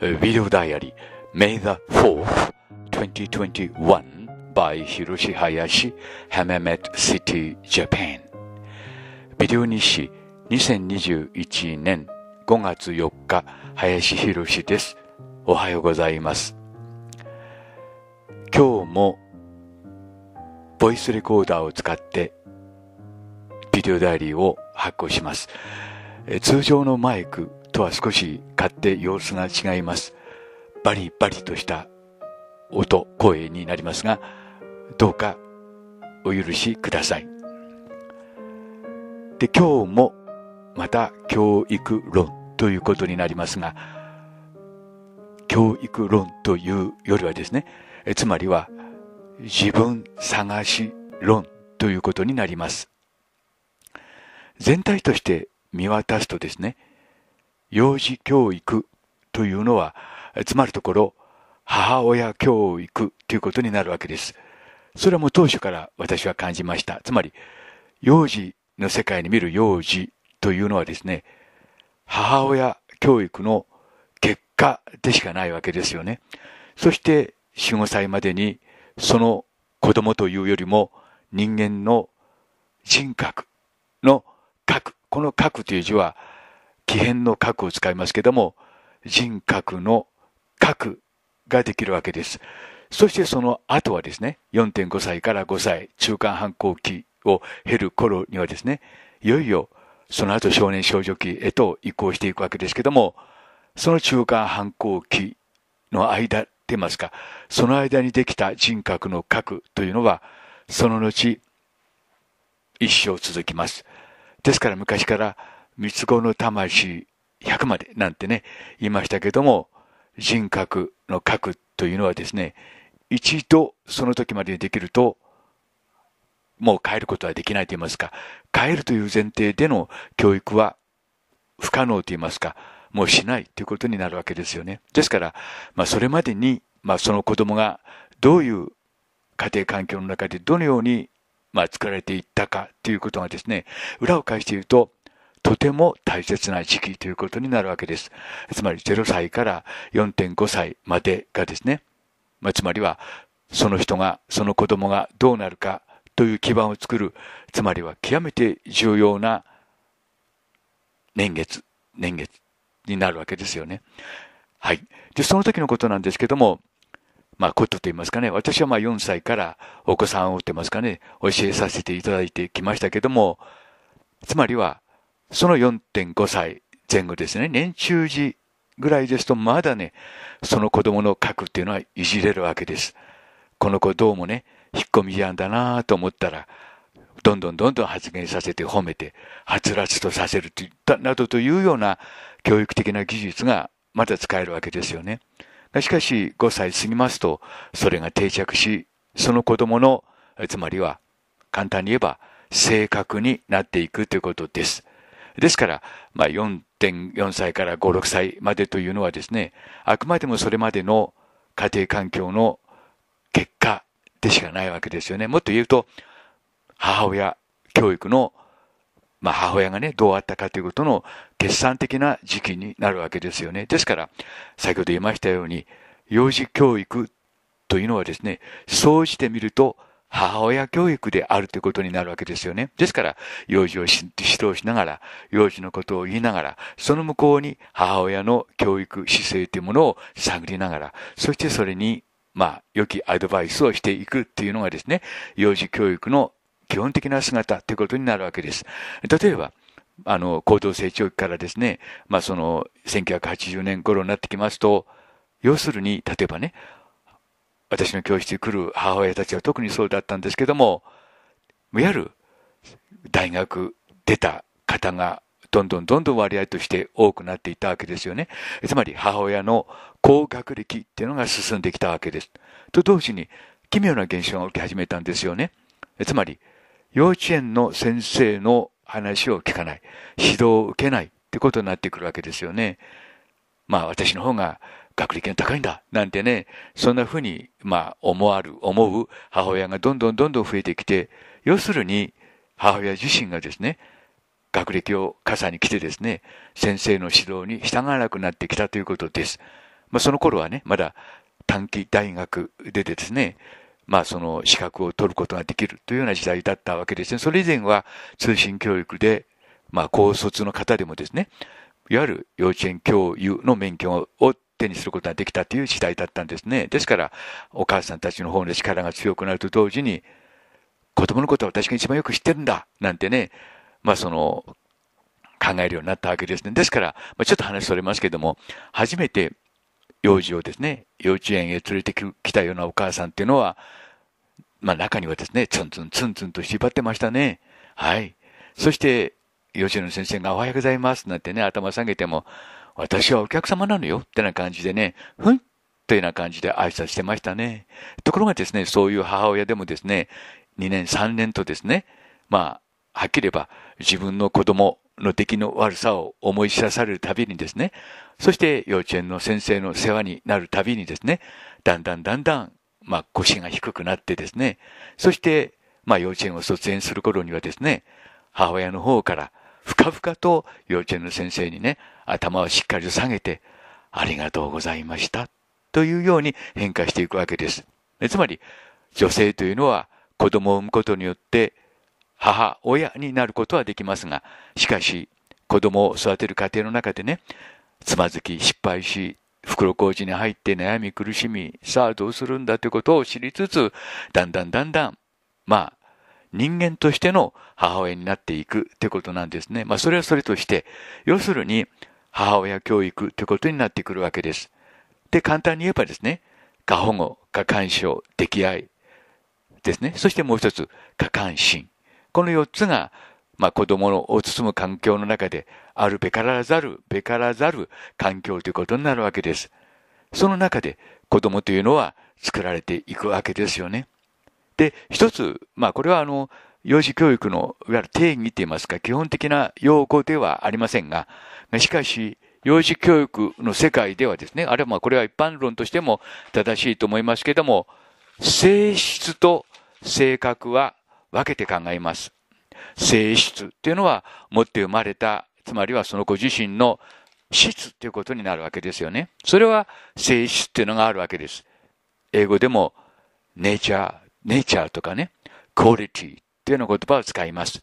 Video Diary May the 4th, 2021 by Hiroshi Hayashi, Hamamet City, Japan ビデオ日誌2021年5月4日、林博士です。おはようございます。今日もボイスレコーダーを使ってビデオダイアリーを発行します。通常のマイクとは少し勝手様子が違います。バリバリとした音、声になりますが、どうかお許しください。で、今日もまた教育論ということになりますが、教育論というよりはですね、えつまりは自分探し論ということになります。全体として見渡すとですね、幼児教育というのは、つまるところ、母親教育ということになるわけです。それはもう当初から私は感じました。つまり、幼児の世界に見る幼児というのはですね、母親教育の結果でしかないわけですよね。そして、4、5歳までに、その子供というよりも、人間の人格の核、この核という字は、気変の核を使いますけども、人格の核ができるわけです。そしてその後はですね、4.5歳から5歳、中間反抗期を経る頃にはですね、いよいよその後少年少女期へと移行していくわけですけども、その中間反抗期の間って言いますか、その間にできた人格の核というのは、その後、一生続きます。ですから昔から三つ子の魂100までなんてね、言いましたけども、人格の核というのはですね、一度その時までできると、もう変えることはできないと言いますか、変えるという前提での教育は不可能と言いますか、もうしないということになるわけですよね。ですから、まあ、それまでに、まあ、その子供がどういう家庭環境の中でどのように、まあ、作られていったかということがですね、裏を返して言うと、とても大切な時期ということになるわけです。つまり0歳から4.5歳までがですね、まあ、つまりはその人が、その子供がどうなるかという基盤を作る、つまりは極めて重要な年月、年月になるわけですよね。はい。で、その時のことなんですけども、まあ、ことと言いますかね、私はまあ4歳からお子さんをってますかね、教えさせていただいてきましたけども、つまりは、その4.5歳前後ですね、年中時ぐらいですと、まだね、その子供の核っていうのはいじれるわけです。この子どうもね、引っ込み思案だなと思ったら、どんどんどんどん発言させて褒めて、はつらつとさせるといったなどというような教育的な技術がまだ使えるわけですよね。しかし、5歳過ぎますと、それが定着し、その子供の、つまりは、簡単に言えば、性格になっていくということです。ですから、まあ、4.4歳から5、6歳までというのはですね、あくまでもそれまでの家庭環境の結果でしかないわけですよね。もっと言うと、母親教育の、まあ、母親がね、どうあったかということの決算的な時期になるわけですよね。ですから、先ほど言いましたように、幼児教育というのはですね、総じてみると、母親教育であるということになるわけですよね。ですから、幼児を指導しながら、幼児のことを言いながら、その向こうに母親の教育姿勢というものを探りながら、そしてそれに、まあ、良きアドバイスをしていくっていうのがですね、幼児教育の基本的な姿ということになるわけです。例えば、あの、高等成長期からですね、まあその、1980年頃になってきますと、要するに、例えばね、私の教室に来る母親たちは特にそうだったんですけども、いわゆる大学出た方がどんどんどんどん割合として多くなっていたわけですよね。つまり母親の高学歴っていうのが進んできたわけです。と同時に奇妙な現象が起き始めたんですよね。つまり幼稚園の先生の話を聞かない、指導を受けないってことになってくるわけですよね。まあ私の方が学歴が高いんだなんてね、そんなふうに、まあ、思わる、思う母親がどんどんどんどん増えてきて、要するに、母親自身がですね、学歴を傘に来てですね、先生の指導に従わなくなってきたということです。まあ、その頃はね、まだ短期大学でですね、まあ、その資格を取ることができるというような時代だったわけですね。それ以前は通信教育で、まあ、高卒の方でもですね、いわゆる幼稚園教諭の免許を手にすることができたという時代だったんですね。ですから、お母さんたちの方の力が強くなると同時に、子供のことは私が一番よく知ってるんだなんてね、まあその、考えるようになったわけですね。ですから、まあ、ちょっと話それますけども、初めて幼児をですね、幼稚園へ連れてきたようなお母さんっていうのは、まあ中にはですね、ツンツンツンツンと縛ってましたね。はい。そして、幼稚園の先生がおはようございますなんてね、頭下げても、私はお客様なのよ、ってな感じでね、ふんというような感じで挨拶してましたね。ところがですね、そういう母親でもですね、2年、3年とですね、まあ、はっきり言えば自分の子供の出来の悪さを思い知らされるたびにですね、そして幼稚園の先生の世話になるたびにですね、だんだんだんだん、まあ、腰が低くなってですね、そして、まあ、幼稚園を卒園する頃にはですね、母親の方から、ふかふかと幼稚園の先生にね、頭をしっかりと下げて、ありがとうございました。というように変化していくわけです。つまり、女性というのは子供を産むことによって母親になることはできますが、しかし子供を育てる過程の中でね、つまずき、失敗し、袋小路に入って悩み苦しみ、さあどうするんだということを知りつつ、だんだんだんだん、まあ、人間としての母親になっていくということなんですね。まあ、それはそれとして、要するに、母親教育ということになってくるわけです。で、簡単に言えばですね、過保護、過干渉、溺愛ですね。そしてもう一つ、過関心。この4つが、まあ、子供のを包む環境の中であるべからざる、べからざる環境ということになるわけです。その中で子供というのは作られていくわけですよね。で、一つ、まあ、これはあの、幼児教育のいわゆる定義といいますか、基本的な用語ではありませんが、しかし、幼児教育の世界ではですね、あれはまあこれは一般論としても正しいと思いますけれども、性質と性格は分けて考えます。性質っていうのは持って生まれた、つまりはその子自身の質ということになるわけですよね。それは性質っていうのがあるわけです。英語でも、ネイチャー、ネイチャーとかね、クオリティというような言葉を使います。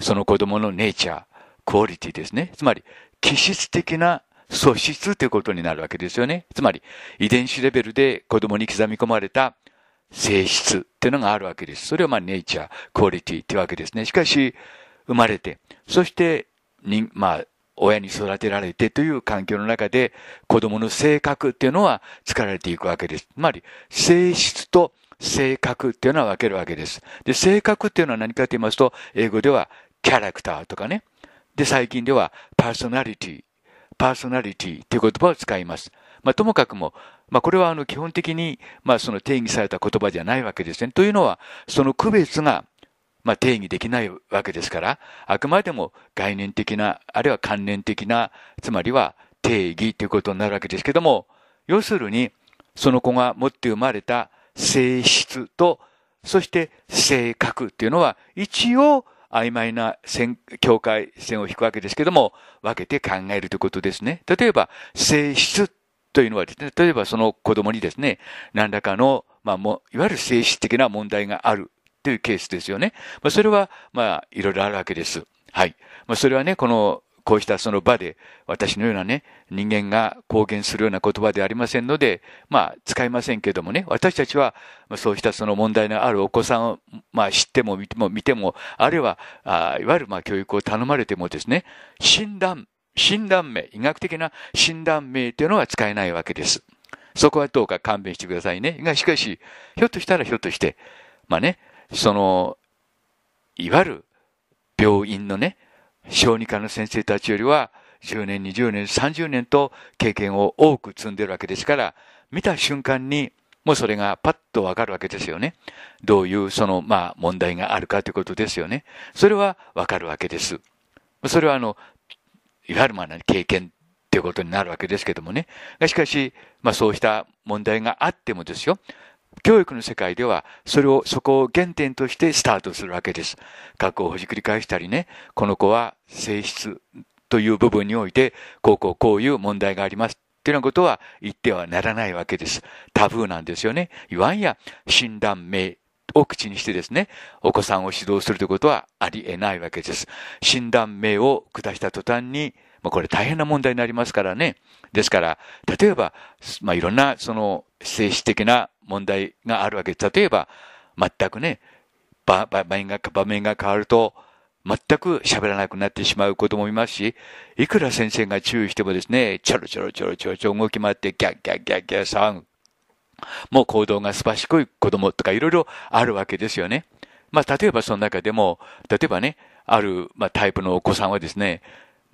その子供のネイチャー、クオリティですね。つまり、気質的な素質ということになるわけですよね。つまり、遺伝子レベルで子供に刻み込まれた性質っていうのがあるわけです。それはまあ、ネイチャー、クオリティってわけですね。しかし、生まれて、そして、まあ、親に育てられてという環境の中で、子供の性格っていうのは作られていくわけです。つまり、性質と性格っていうのは分けるわけです。で、性格っていうのは何かと言いますと、英語ではキャラクターとかね。で、最近ではパーソナリティ、パーソナリティという言葉を使います。まあ、ともかくも、まあ、これはあの基本的に、まあ、その定義された言葉じゃないわけですね。というのは、その区別が、まあ、定義できないわけですから、あくまでも概念的な、あるいは関連的な、つまりは定義ということになるわけですけども、要するに、その子が持って生まれた性質と、そして性格っていうのは、一応、曖昧な線、境界線を引くわけですけども、分けて考えるということですね。例えば、性質というのはですね、例えばその子供にですね、何らかの、まあも、いわゆる性質的な問題があるというケースですよね。まあ、それは、まあ、いろいろあるわけです。はい。まあ、それはね、このこうしたその場で、私のようなね、人間が公言するような言葉でありませんので、まあ、使いませんけどもね、私たちは、そうしたその問題のあるお子さんを、まあ、知っても見ても、見ても、あるいは、あいわゆる、まあ、教育を頼まれてもですね、診断、診断名、医学的な診断名というのは使えないわけです。そこはどうか勘弁してくださいね。が、しかし、ひょっとしたらひょっとして、まあね、その、いわゆる病院のね、小児科の先生たちよりは、10年、20年、30年と経験を多く積んでるわけですから、見た瞬間に、もうそれがパッとわかるわけですよね。どういうその、まあ、問題があるかということですよね。それはわかるわけです。それはあの、いわゆるまあ、経験ということになるわけですけどもね。しかし、まあそうした問題があってもですよ。教育の世界では、それを、そこを原点としてスタートするわけです。過去をほじくり返したりね、この子は性質という部分において、こうこうこういう問題があります。っていうようなことは言ってはならないわけです。タブーなんですよね。いわんや診断名を口にしてですね、お子さんを指導するということはありえないわけです。診断名を下した途端に、まあ、これ大変な問題になりますからね。ですから、例えば、まあ、いろんなその性質的な問題があるわけです。例えば、全くね、場面が場面が変わると、全く喋らなくなってしまうこともいますし、いくら先生が注意してもですね、ちょろちょろちょろちょろちょろ動き回って、ギャッギャッギャッギャッ騒ぐ。もう行動がすばらしこい子供とかいろいろあるわけですよね。まあ、例えばその中でも、例えばね、ある、まあ、タイプのお子さんはですね、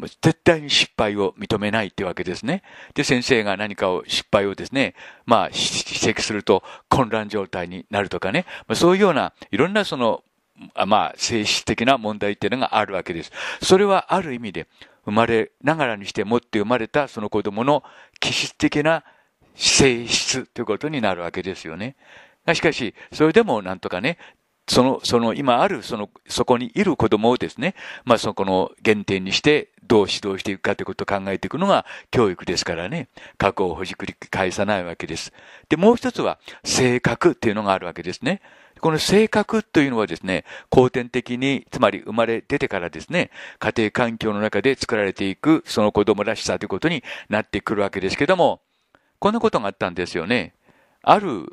絶対に失敗を認めないってわけですね。で、先生が何かを失敗をですね、まあ、指摘すると混乱状態になるとかね、まあ、そういうようないろんなその、まあ、性質的な問題っていうのがあるわけです。それはある意味で、生まれながらにして持って生まれたその子供の気質的な性質ということになるわけですよね。しかし、それでもなんとかね、その、その今ある、その、そこにいる子供をですね、まあそこの原点にして、どう指導していくかということを考えていくのが教育ですからね、過去をほじくり返さないわけです。で、もう一つは、性格っていうのがあるわけですね。この性格というのはですね、後天的に、つまり生まれ出てからですね、家庭環境の中で作られていく、その子供らしさということになってくるわけですけども、こんなことがあったんですよね。ある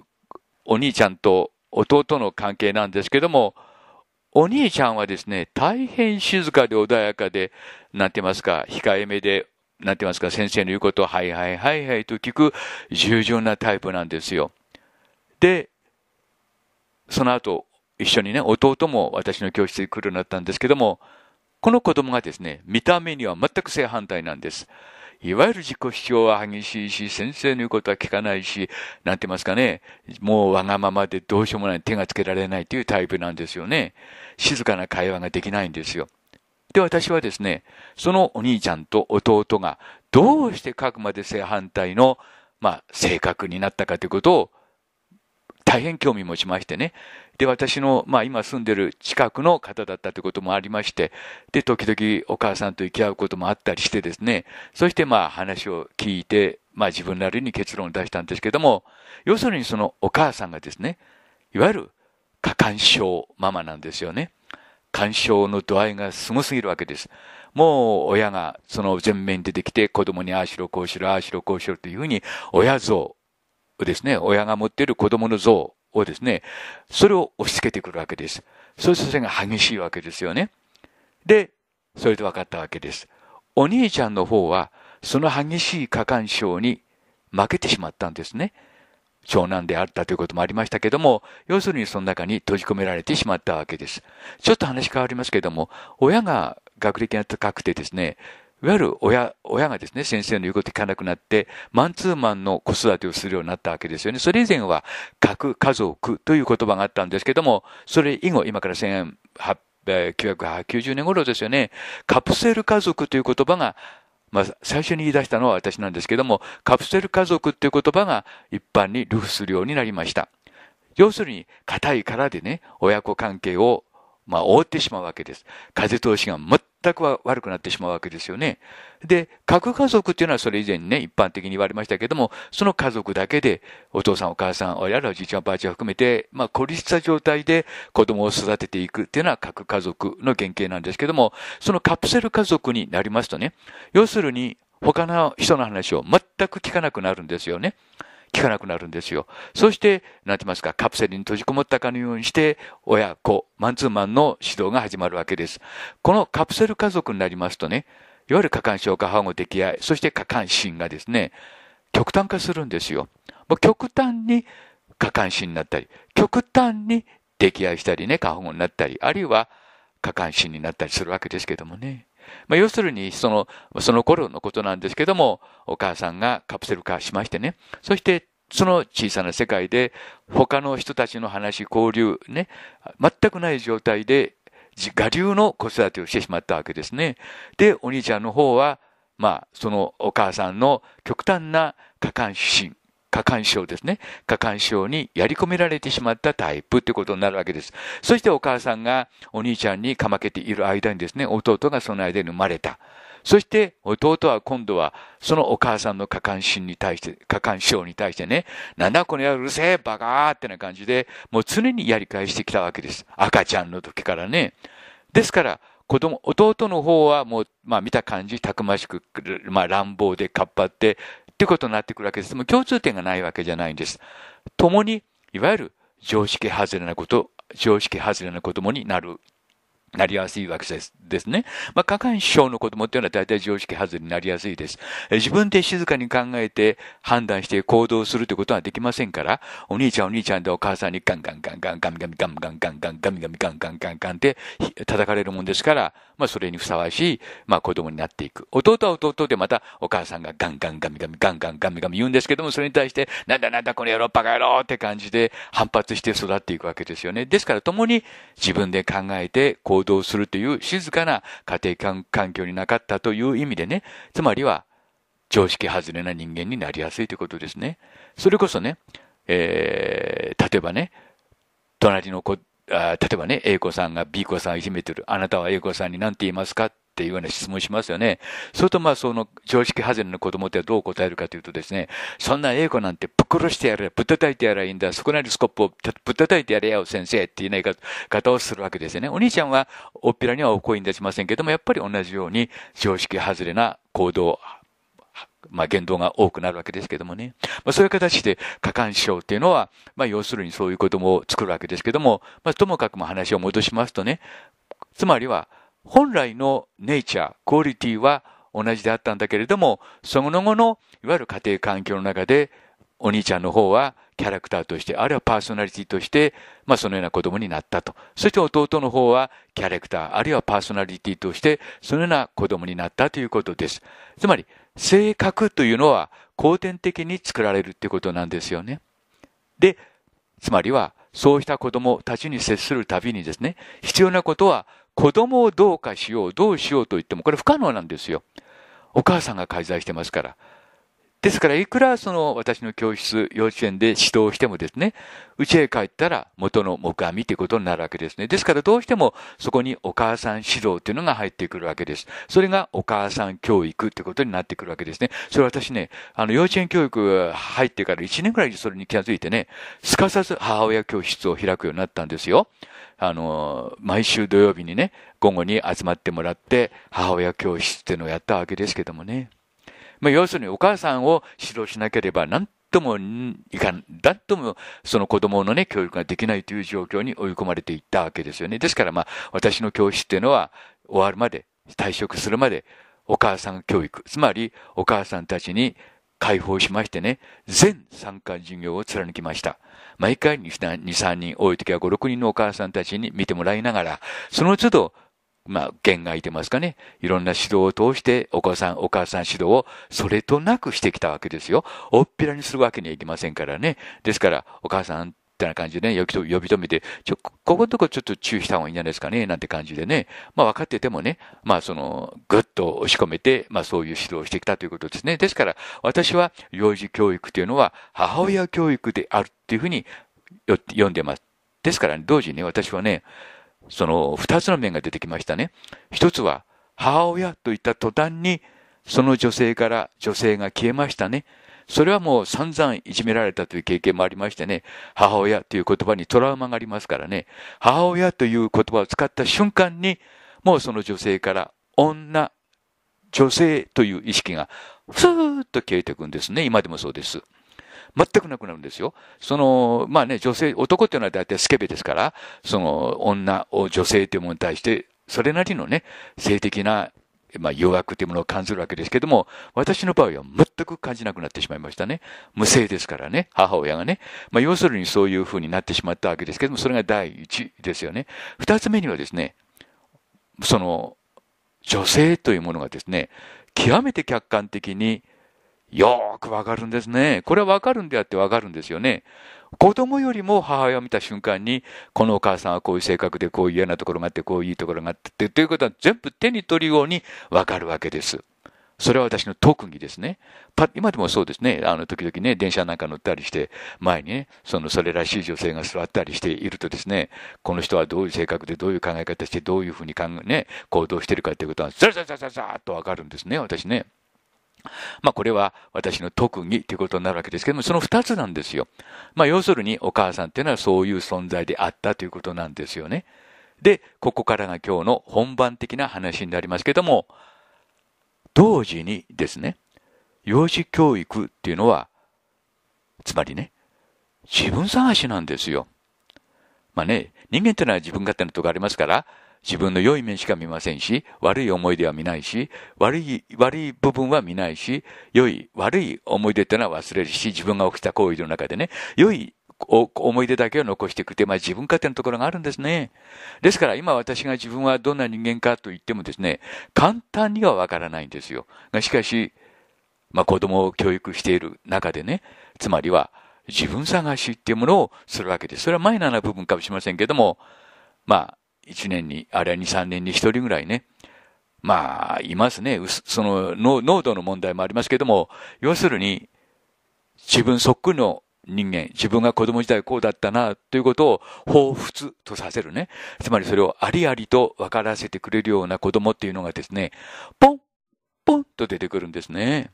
お兄ちゃんと弟の関係なんですけども、お兄ちゃんはですね、大変静かで穏やかで、なんて言いますか、控えめで、なんて言いますか、先生の言うことを、はいはいはいはいと聞く、従順なタイプなんですよ。で、その後、一緒にね、弟も私の教室に来るようになったんですけども、この子供がですね、見た目には全く正反対なんです。いわゆる自己主張は激しいし、先生の言うことは聞かないし、なんて言いますかね、もうわがままでどうしようもない、手がつけられないというタイプなんですよね。静かな会話ができないんですよ。で、私はですね、そのお兄ちゃんと弟がどうして書くまで正反対の、まあ、性格になったかということを大変興味持ちましてね。で、私の、まあ、今住んでる近くの方だったということもありまして、で、時々お母さんと行き合うこともあったりしてですね、そしてまあ話を聞いて、まあ自分なりに結論を出したんですけども、要するにそのお母さんがですね、いわゆる過干渉ママなんですよね。干渉の度合いがすごすぎるわけです。もう親がその前面に出てきて子供にああしろこうしろああしろこうしろというふうに親像ですね、親が持っている子供の像をですね、それを押し付けてくるわけです。そうするとそれが激しいわけですよね。で、それで分かったわけです。お兄ちゃんの方はその激しい過干渉に負けてしまったんですね。長男であったということもありましたけども、要するにその中に閉じ込められてしまったわけです。ちょっと話変わりますけども、親が学歴が高くてですね、いわゆる親、親がですね、先生の言うこと聞かなくなって、マンツーマンの子育てをするようになったわけですよね。それ以前は、核家族という言葉があったんですけども、それ以後、今から1890年頃ですよね、カプセル家族という言葉がまあ、最初に言い出したのは私なんですけども、カプセル家族っていう言葉が一般に流布するようになりました。要するに、硬い殻でね、親子関係を、まあ、覆ってしまうわけです。風通しが全全くは悪くなってしまうわけですよね。で、核家族っていうのはそれ以前にね、一般的に言われましたけども、その家族だけで、お父さんお母さん、親らおじいちゃんおばあちゃん含めて、まあ孤立した状態で子供を育てていくっていうのは核家族の原型なんですけども、そのカプセル家族になりますとね、要するに他の人の話を全く聞かなくなるんですよね。効かなくなるんですよ。そして、なんて言いますか、カプセルに閉じこもったかのようにして、親子、マンツーマンの指導が始まるわけです。このカプセル家族になりますとね、いわゆる過干渉過保護溺愛、そして過干心がですね、極端化するんですよ。もう極端に過干心になったり、極端に溺愛したりね、過保護になったり、あるいは過関心になったりするわけですけどもね。まあ、要するにその、その頃のことなんですけども、お母さんがカプセル化しましてね、そしてその小さな世界で他の人たちの話、交流、ね、全くない状態で、我流の子育てをしてしまったわけですね。で、お兄ちゃんの方は、まあ、そのお母さんの極端な過干心、過干渉ですね。過干渉にやり込められてしまったタイプってことになるわけです。そしてお母さんがお兄ちゃんにかまけている間にですね、弟がその間に生まれた。そして弟は今度はそのお母さんの過干心に対して、過干渉に対してね、なんだこの野郎うるせえバカーってな感じで、もう常にやり返してきたわけです。赤ちゃんの時からね。ですから、子供、弟の方はもう、まあ見た感じ、たくましく、まあ乱暴でかっぱって、いうことになってくるわけです。もう共通点がないわけじゃないんです。共に、いわゆる常識外れなこと、常識外れな子供になるなりやすいわけですですね。まあ、過干渉の子供っていうのは大体常識外れになりやすいです。自分で静かに考えて判断して行動するということはできませんから、お兄ちゃんお兄ちゃんでお母さんにガンガンガンガンガンガンガンガンガンガンガンガンガンガンガンガンガンって叩かれるもんですから、まあ、それにふさわしい、まあ、子供になっていく。弟は弟でまたお母さんがガンガンガミガミ、ガンガンガミガミ言うんですけども、それに対して、なんだなんだこの野郎バカ野郎って感じで反発して育っていくわけですよね。ですから共に自分で考えて行動するという静かな家庭環境になかったという意味でね、つまりは常識外れな人間になりやすいということですね。それこそね、えー、例えばね、隣の子あ例えばね、A 子さんが B 子さんをいじめてる。あなたは A 子さんに何て言いますかっていうような質問しますよね。それとまあその常識外れの子供ってどう答えるかというとですね、そんな A 子なんてぶっ殺してやれ、ぶったたいてやれいいんだ、そこなりスコップをぶったたいてやれよ先生っていう言い方をするわけですよね。お兄ちゃんはおっぴらにはお声に出しませんけども、やっぱり同じように常識外れな行動まあ、言動が多くなるわけですけどもね。まあ、そういう形で、過干渉っていうのは、まあ、要するにそういう子供を作るわけですけども、まあ、ともかくも話を戻しますとね、つまりは、本来のネイチャー、クオリティは同じであったんだけれども、その後の、いわゆる家庭環境の中で、お兄ちゃんの方はキャラクターとして、あるいはパーソナリティとして、まあそのような子供になったと。そして弟の方はキャラクター、あるいはパーソナリティとして、そのような子供になったということです。つまり、性格というのは後天的に作られるということなんですよね。で、つまりは、そうした子供たちに接するたびにですね、必要なことは子供をどうかしよう、どうしようと言っても、これ不可能なんですよ。お母さんが介在してますから。ですから、いくらその私の教室、幼稚園で指導してもですね、家へ帰ったら元の木阿弥ということになるわけですね。ですから、どうしてもそこにお母さん指導というのが入ってくるわけです。それがお母さん教育ということになってくるわけですね。それ私ね、あの、幼稚園教育入ってから1年ぐらいでそれに気がついてね、すかさず母親教室を開くようになったんですよ。あの、毎週土曜日にね、午後に集まってもらって、母親教室っていうのをやったわけですけどもね。まあ、要するにお母さんを指導しなければなんともいかん、んともその子供のね、教育ができないという状況に追い込まれていったわけですよね。ですからまあ、私の教師っていうのは終わるまで、退職するまで、お母さん教育、つまりお母さんたちに解放しましてね、全参加授業を貫きました。毎回2、3人、多い時は5、6人のお母さんたちに見てもらいながら、その都度まあ、弦がいてますかね。いろんな指導を通して、お子さん、お母さん指導をそれとなくしてきたわけですよ。おっぴらにするわけにはいきませんからね。ですから、お母さん、ってな感じでね、呼び止めて、ちょ、ここのとこちょっと注意した方がいいんじゃないですかね、なんて感じでね、まあ分かっててもね、まあその、ぐっと押し込めて、まあそういう指導をしてきたということですね。ですから、私は幼児教育というのは母親教育であるっていうふうに読んでます。ですから、ね、同時にね、私はね、その二つの面が出てきましたね。一つは、母親といった途端に、その女性から女性が消えましたね。それはもう散々いじめられたという経験もありましてね、母親という言葉にトラウマがありますからね、母親という言葉を使った瞬間に、もうその女性から女、女性という意識が、ふーっと消えていくんですね。今でもそうです。全くなくなるんですよ。その、まあね、女性、男っていうのは大体スケベですから、その女を女性というものに対して、それなりのね、性的なまあ、誘惑というものを感じるわけですけども、私の場合は全く感じなくなってしまいましたね。無性ですからね、母親がね。まあ、要するにそういうふうになってしまったわけですけども、それが第一ですよね。二つ目にはですね、その、女性というものがですね、極めて客観的によくわかるんですね。これはわかるんであってわかるんですよね。子供よりも母親を見た瞬間に、このお母さんはこういう性格で、こういう嫌なところがあって、こういういいところがあって、ということは全部手に取るようにわかるわけです。それは私の特技ですね。今でもそうですね。あの、時々ね、電車なんか乗ったりして、前にね、その、それらしい女性が座ったりしているとですね、この人はどういう性格で、どういう考え方して、どういうふうに考え、ね、行動してるかということは、ザラザラザザーっとわかるんですね、私ね。まあこれは私の特技ということになるわけですけども、その二つなんですよ。まあ要するにお母さんっていうのはそういう存在であったということなんですよね。で、ここからが今日の本番的な話になりますけども、同時にですね、養子教育っていうのは、つまりね、自分探しなんですよ。まあね、人間っていうのは自分勝手なとこありますから、自分の良い面しか見ませんし、悪い思い出は見ないし、悪い、悪い部分は見ないし、良い、悪い思い出ってのは忘れるし、自分が起きた行為の中でね、良い思い出だけを残していくって、まあ自分勝手なところがあるんですね。ですから今私が自分はどんな人間かと言ってもですね、簡単にはわからないんですよ。しかし、まあ子供を教育している中でね、つまりは自分探しっていうものをするわけです。それはマイナーな部分かもしれませんけども、まあ1年に、あれは2、3年に1人ぐらいね、まあ、いますね。その濃度の問題もありますけども、要するに、自分そっくりの人間、自分が子供時代こうだったな、ということを彷彿とさせるね。つまりそれをありありと分からせてくれるような子供っていうのがですね、ポン、ポンと出てくるんですね。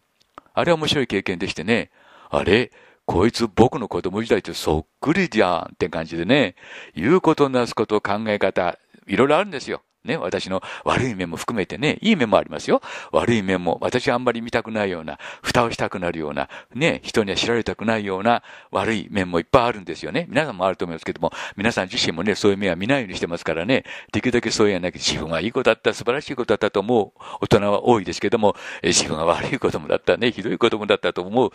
あれは面白い経験でしてね、あれ、こいつ僕の子供時代とそっくりじゃんって感じでね、言うことなすこと考え方、いろいろあるんですよ。ね、私の悪い面も含めてね、いい面もありますよ。悪い面も、私あんまり見たくないような、蓋をしたくなるような、ね、人には知られたくないような悪い面もいっぱいあるんですよね。皆さんもあると思いますけども、皆さん自身もね、そういう面は見ないようにしてますからね、できるだけそうやなき自分はいい子だった、素晴らしい子だったと思う大人は多いですけども、自分は悪い子供だったね、ひどい子供だったと思う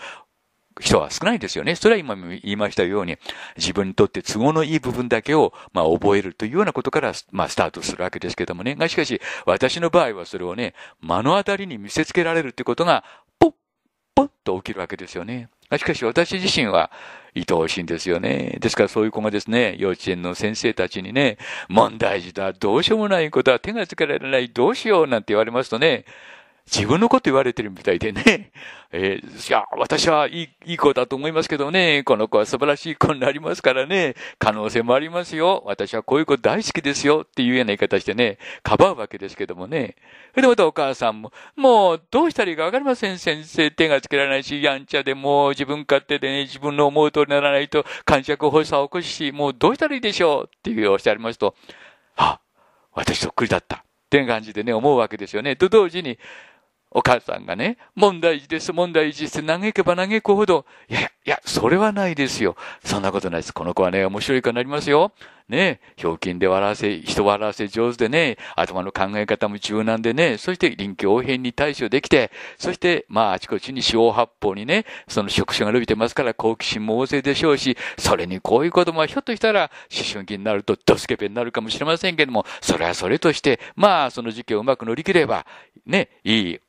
人は少ないですよね。それは今言いましたように、自分にとって都合のいい部分だけを、まあ、覚えるというようなことから、まあ、スタートするわけですけどもね。が、しかし、私の場合はそれをね、目の当たりに見せつけられるということが、ポッ、ポッと起きるわけですよね。しかし私自身は愛おしいんですよね。ですからそういう子がですね、幼稚園の先生たちにね、問題児だ、どうしようもないことは手がつけられない、どうしようなんて言われますとね、自分のこと言われてるみたいでね。えー、いや、私はいい、いい子だと思いますけどね。この子は素晴らしい子になりますからね。可能性もありますよ。私はこういう子大好きですよ。っていうような言い方してね、かばうわけですけどもね。それでまたお母さんも、もうどうしたらいいかわかりません。先生手がつけられないし、やんちゃでもう自分勝手でね、自分の思う通りにならないと、感触発作を起こすし、もうどうしたらいいでしょう。っていうおっしゃいますと、あ、私そっくりだった。っていう感じでね、思うわけですよね。と同時に、お母さんがね、問題児です、問題児ですって嘆けば嘆くほど、いやいや、それはないですよ。そんなことないです。この子はね、面白い子になりますよ。ねひょうきんで笑わせ、人笑わせ上手でね、頭の考え方も柔軟でね、そして臨機応変に対処できて、そして、まあ、あちこちに四方八方にね、その職種が伸びてますから好奇心も旺盛でしょうし、それにこういう子供はひょっとしたら、思春期になるとドスケベになるかもしれませんけども、それはそれとして、まあ、その時期をうまく乗り切れば、ね、いい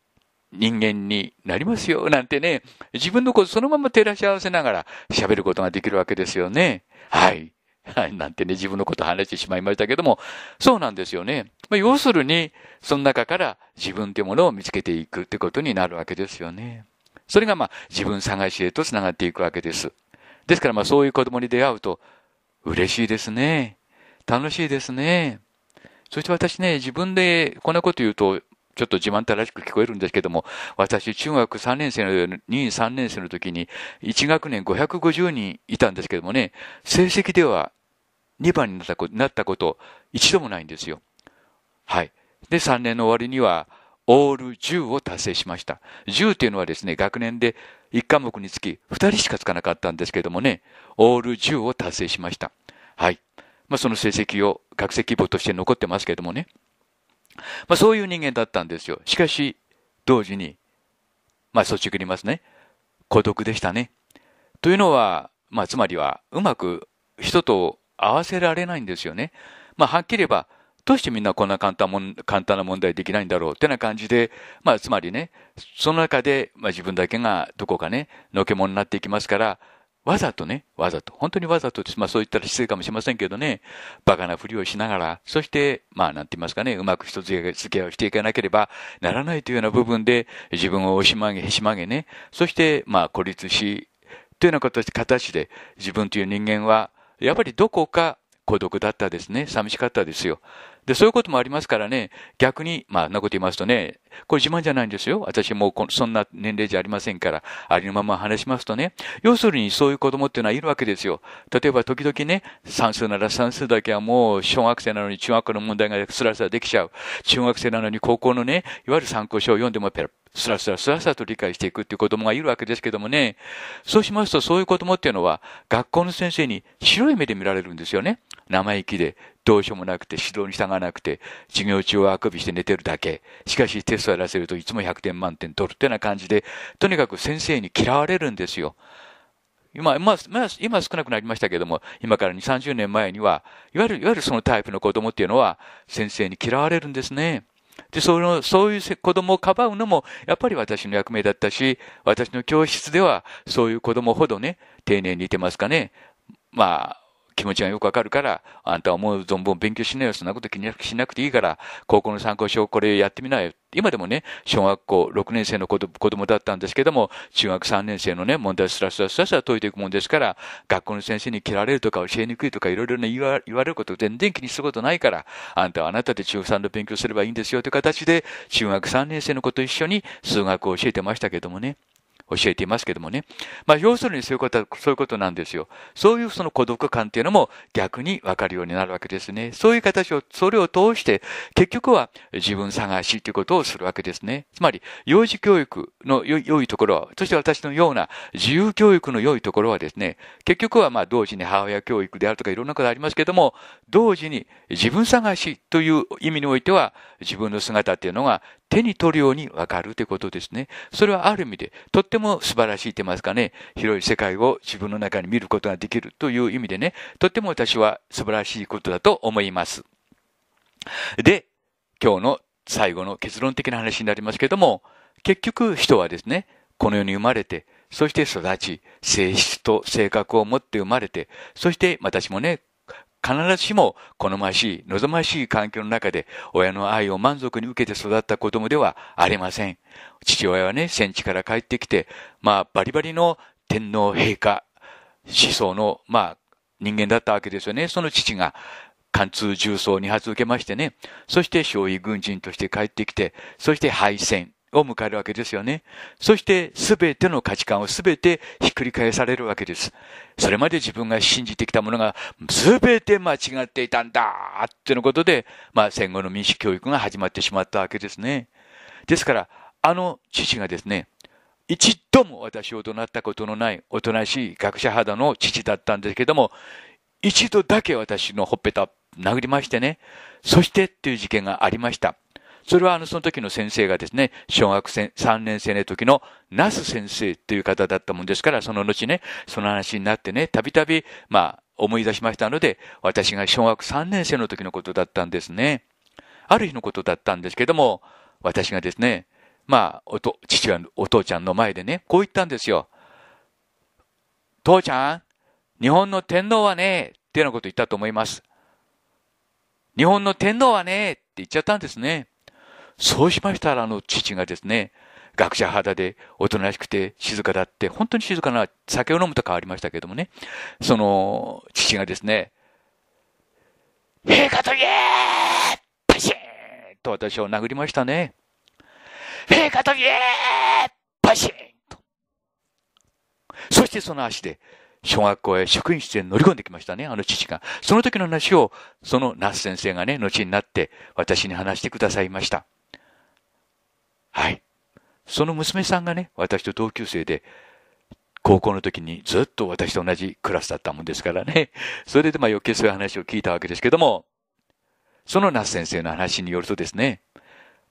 人間になりますよ、なんてね、自分のことそのまま照らし合わせながら喋ることができるわけですよね。はい。はい、なんてね、自分のこと話してしまいましたけども、そうなんですよね。まあ、要するに、その中から自分というものを見つけていくってことになるわけですよね。それがまあ、自分探しへと繋がっていくわけです。ですからまあ、そういう子供に出会うと、嬉しいですね。楽しいですね。そして私ね、自分でこんなこと言うと、ちょっと自慢たらしく聞こえるんですけども、私、中学3年生の、2、3年生の時に、1学年550人いたんですけどもね、成績では2番になったこと、なったこと、一度もないんですよ。はい。で、3年の終わりには、オール10を達成しました。10というのはですね、学年で1科目につき2人しかつかなかったんですけどもね、オール10を達成しました。はい。まあ、その成績を学籍簿として残ってますけどもね。まあ、そういう人間だったんですよ。しかし、同時に、まあ、率直に言いますね。孤独でしたね。というのは、まあ、つまりは、うまく人と合わせられないんですよね。まあ、はっきり言えば、どうしてみんなこんな簡単もん簡単な問題できないんだろうってな感じで、まあ、つまりね、その中で、まあ、自分だけがどこかね、のけもになっていきますから、わざとね、わざと、本当にわざとです。まあそういったら失礼かもしれませんけどね、バカなふりをしながら、そして、まあなんて言いますかね、うまく人付き合いをしていかなければならないというような部分で、自分を押し曲げ、へし曲げね、そして、まあ孤立し、というような形で、自分という人間は、やっぱりどこか孤独だったですね、寂しかったですよ。で、そういうこともありますからね、逆に、まあ、なこと言いますとね、これ自慢じゃないんですよ。私もそんな年齢じゃありませんから、ありのまま話しますとね、要するにそういう子供っていうのはいるわけですよ。例えば時々ね、算数なら算数だけはもう小学生なのに中学の問題がスラスラできちゃう。中学生なのに高校のね、いわゆる参考書を読んでもペラスラスラスラスラと理解していくっていう子供がいるわけですけどもね、そうしますとそういう子供っていうのは学校の先生に白い目で見られるんですよね。生意気で。どうしようもなくて指導に従わなくて、授業中はあくびして寝てるだけ。しかしテストやらせるといつも100点満点取るってな感じで、とにかく先生に嫌われるんですよ。今、まあ、まあ、今少なくなりましたけども、今から2、30年前には、いわゆる、いわゆるそのタイプの子供っていうのは、先生に嫌われるんですね。で、その、そういう子供をかばうのも、やっぱり私の役目だったし、私の教室では、そういう子供ほどね、丁寧にいてますかね。まあ、気持ちがよくわかるから、あんたは思う存分勉強しなよ、そんなこと気にしなくていいから、高校の参考書をこれやってみなよ。今でもね、小学校6年生の子供だったんですけども、中学3年生のね、問題をスラスラスラスラ解いていくもんですから、学校の先生に蹴られるとか教えにくいとかいろいろね言わ、言われること全然気にすることないから、あんたはあなたで中3の勉強すればいいんですよという形で、中学3年生の子と一緒に数学を教えてましたけどもね。教えていますけどもね。まあ、要するにそういうことは、そういうことなんですよ。そういうその孤独感っていうのも逆にわかるようになるわけですね。そういう形を、それを通して、結局は自分探しということをするわけですね。つまり、幼児教育の良いところは、そして私のような自由教育の良いところはですね、結局はまあ、同時に母親教育であるとかいろんなことありますけども、同時に自分探しという意味においては、自分の姿っていうのが手に取るようにわかるということですね。それはある意味で、とっても素晴らしいと言いますかね、広い世界を自分の中に見ることができるという意味でね、とっても私は素晴らしいことだと思います。で、今日の最後の結論的な話になりますけども、結局人はですね、この世に生まれて、そして育ち、性質と性格を持って生まれて、そして私もね、必ずしも好ましい、望ましい環境の中で親の愛を満足に受けて育った子供ではありません。父親はね、戦地から帰ってきて、まあ、バリバリの天皇陛下思想の、まあ、人間だったわけですよね。その父が、貫通重装に発受けましてね、そして焼夷軍人として帰ってきて、そして敗戦、を迎えるわけですよね。そしてすべての価値観をすべてひっくり返されるわけです。それまで自分が信じてきたものがすべて間違っていたんだっていうことで、まあ戦後の民主教育が始まってしまったわけですね。ですから、あの父がですね、一度も私を怒鳴ったことのないおとなしい学者肌の父だったんですけども、一度だけ私のほっぺた殴りましてね、そしてっていう事件がありました。それはあのその時の先生がですね、小学生3年生の時のナス先生という方だったもんですから、その後ね、その話になってね、たびたび、まあ、思い出しましたので、私が小学3年生の時のことだったんですね。ある日のことだったんですけども、私がですね、まあ、おと、父がお父ちゃんの前でね、こう言ったんですよ。父ちゃん、日本の天皇はね、っていうようなこと言ったと思います。日本の天皇はね、って言っちゃったんですね。そうしましたら、あの父がですね、学者肌でおとなしくて静かだって、本当に静かな、酒を飲むとかありましたけどもね、その父がですね、陛下と言えパシーンと私を殴りましたね。陛下と言えパシーンと。そしてその足で、小学校へ職員室へ乗り込んできましたね、あの父が。その時の話を、その那須先生がね、後になって私に話してくださいました。はい。その娘さんがね、私と同級生で、高校の時にずっと私と同じクラスだったもんですからね。それでまあ余計そういう話を聞いたわけですけども、その那須先生の話によるとですね、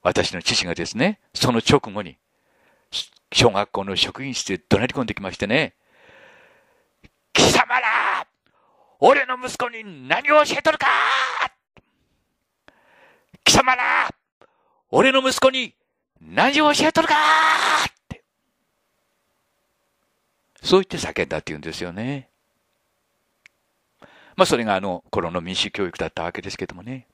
私の父がですね、その直後に、小学校の職員室で怒鳴り込んできましてね、貴様ら俺の息子に何を教えとるか貴様ら俺の息子に何を教えとるかって。そう言って叫んだって言うんですよね。まあ、それがあの頃の民主教育だったわけですけどもね。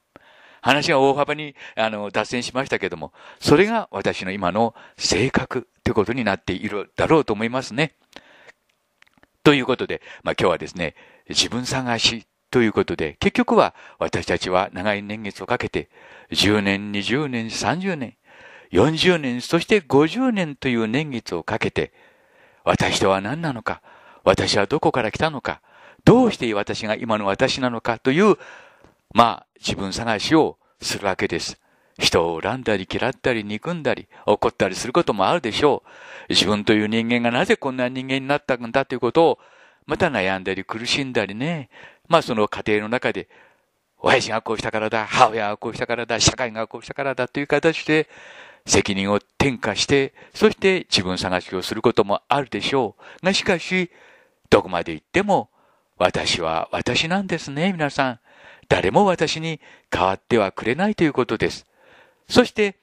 話が大幅にあの脱線しましたけども、それが私の今の性格ということになっているだろうと思いますね。ということで、まあ、今日はですね、自分探しということで、結局は私たちは長い年月をかけて、10年、20年、30年、40年、そして50年という年月をかけて、私とは何なのか、私はどこから来たのか、どうして私が今の私なのかという、まあ、自分探しをするわけです。人を恨んだり嫌ったり憎んだり怒ったりすることもあるでしょう。自分という人間がなぜこんな人間になったんだということを、また悩んだり苦しんだりね。まあその過程の中で、親父がこうしたからだ、母親がこうしたからだ、社会がこうしたからだという形で、責任を転嫁して、そして自分探しをすることもあるでしょう。がしかし、どこまで行っても、私は私なんですね、皆さん。誰も私に変わってはくれないということです。そして、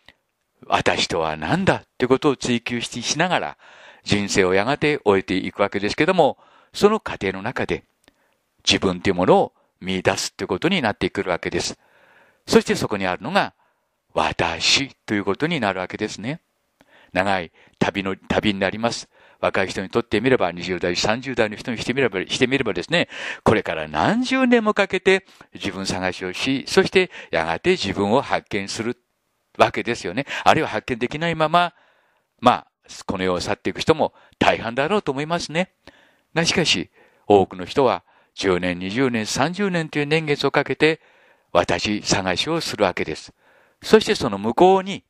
私とは何だということを追求しながら、人生をやがて終えていくわけですけども、その過程の中で、自分というものを見出すということになってくるわけです。そしてそこにあるのが、私ということになるわけですね。長い旅の、旅になります。若い人にとってみれば、20代、30代の人にしてみれば、してみればですね、これから何十年もかけて自分探しをし、そしてやがて自分を発見するわけですよね。あるいは発見できないまま、まあ、この世を去っていく人も大半だろうと思いますね。が、しかし、多くの人は10年、20年、30年という年月をかけて、私探しをするわけです。そしてその向こうに、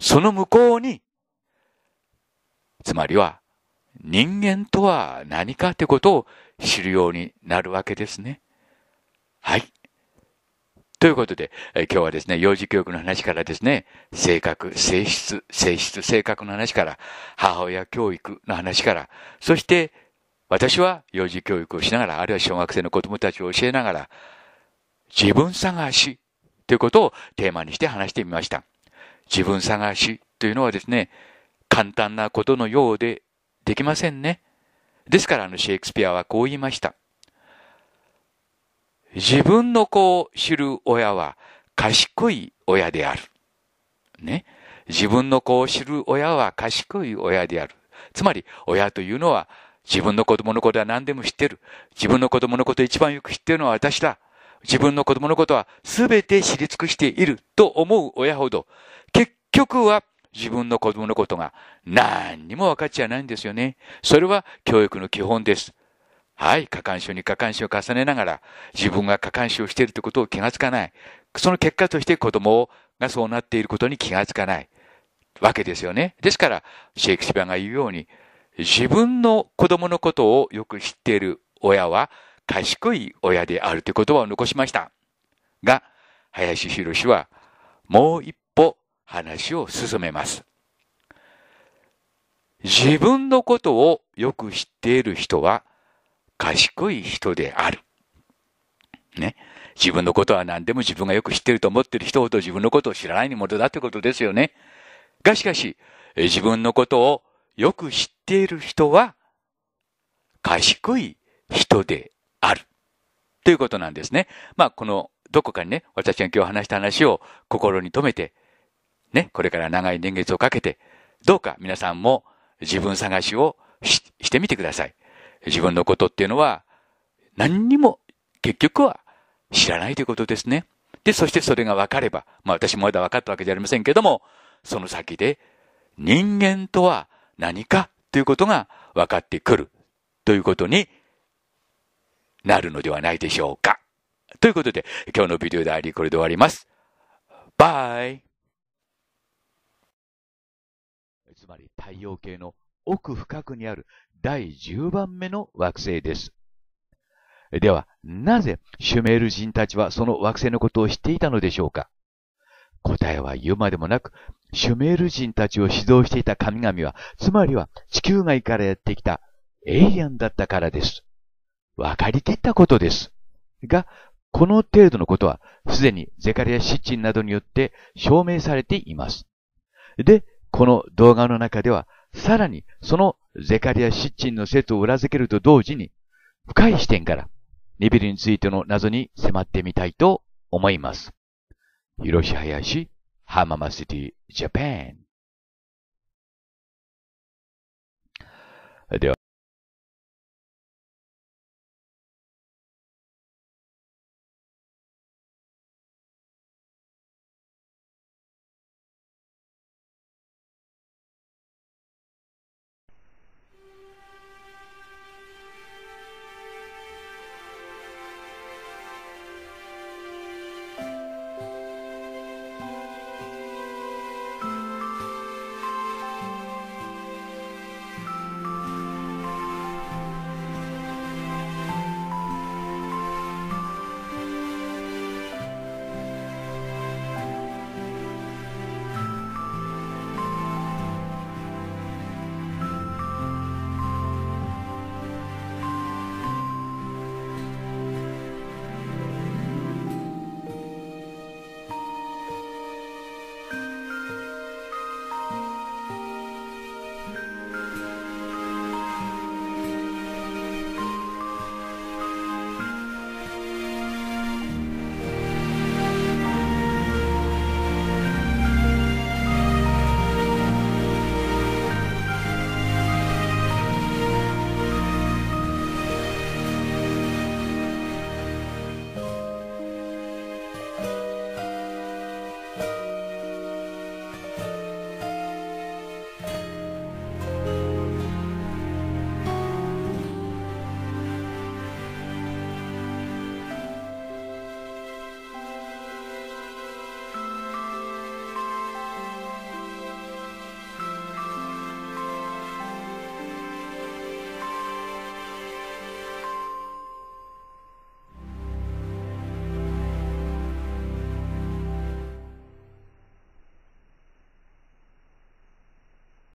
その向こうに、つまりは人間とは何かってことを知るようになるわけですね。はい。ということで、え今日はですね、幼児教育の話からですね、性格、性質、性質、性格の話から、母親教育の話から、そして、私は幼児教育をしながら、あるいは小学生の子供たちを教えながら、自分探しということをテーマにして話してみました。自分探しというのはですね、簡単なことのようでできませんね。ですからあのシェイクスピアはこう言いました。自分の子を知る親は賢い親である。ね。自分の子を知る親は賢い親である。つまり、親というのは自分の子供のことは何でも知ってる。自分の子供のこと一番よく知ってるのは私だ。自分の子供のことは全て知り尽くしていると思う親ほど、結局は自分の子供のことが何にも分かっちゃないんですよね。それは教育の基本です。はい、過干渉に過干渉を重ねながら、自分が過干渉しているということを気がつかない。その結果として子供がそうなっていることに気がつかないわけですよね。ですから、シェイクシバが言うように、自分の子供のことをよく知っている親は、賢い親であるという言葉を残しました。が、林博士はもう一歩話を進めます。自分のことをよく知っている人は賢い人である。ね。自分のことは何でも自分がよく知っていると思っている人ほど自分のことを知らないものだということですよね。がしかし、自分のことをよく知っている人は賢い人である。ということなんですね。まあ、この、どこかにね、私が今日話した話を心に留めて、ね、これから長い年月をかけて、どうか皆さんも自分探しをしてみてください。自分のことっていうのは、何にも結局は知らないということですね。で、そしてそれが分かれば、まあ私もまだ分かったわけじゃありませんけども、その先で人間とは何かということが分かってくるということになるのではないでしょうか。ということで、今日のビデオ代理これで終わります。バイつまり太陽系の奥深くにある第10番目の惑星です。では、なぜシュメール人たちはその惑星のことを知っていたのでしょうか答えは言うまでもなく、シュメール人たちを指導していた神々は、つまりは地球外からやってきたエイリアンだったからです。分かりきったことです。が、この程度のことは、すでにゼカリア・シッチンなどによって証明されています。で、この動画の中では、さらにそのゼカリア・シッチンの説を裏付けると同時に、深い視点から、ニビルについての謎に迫ってみたいと思います。広し林、浜マシティ、ジャパン。では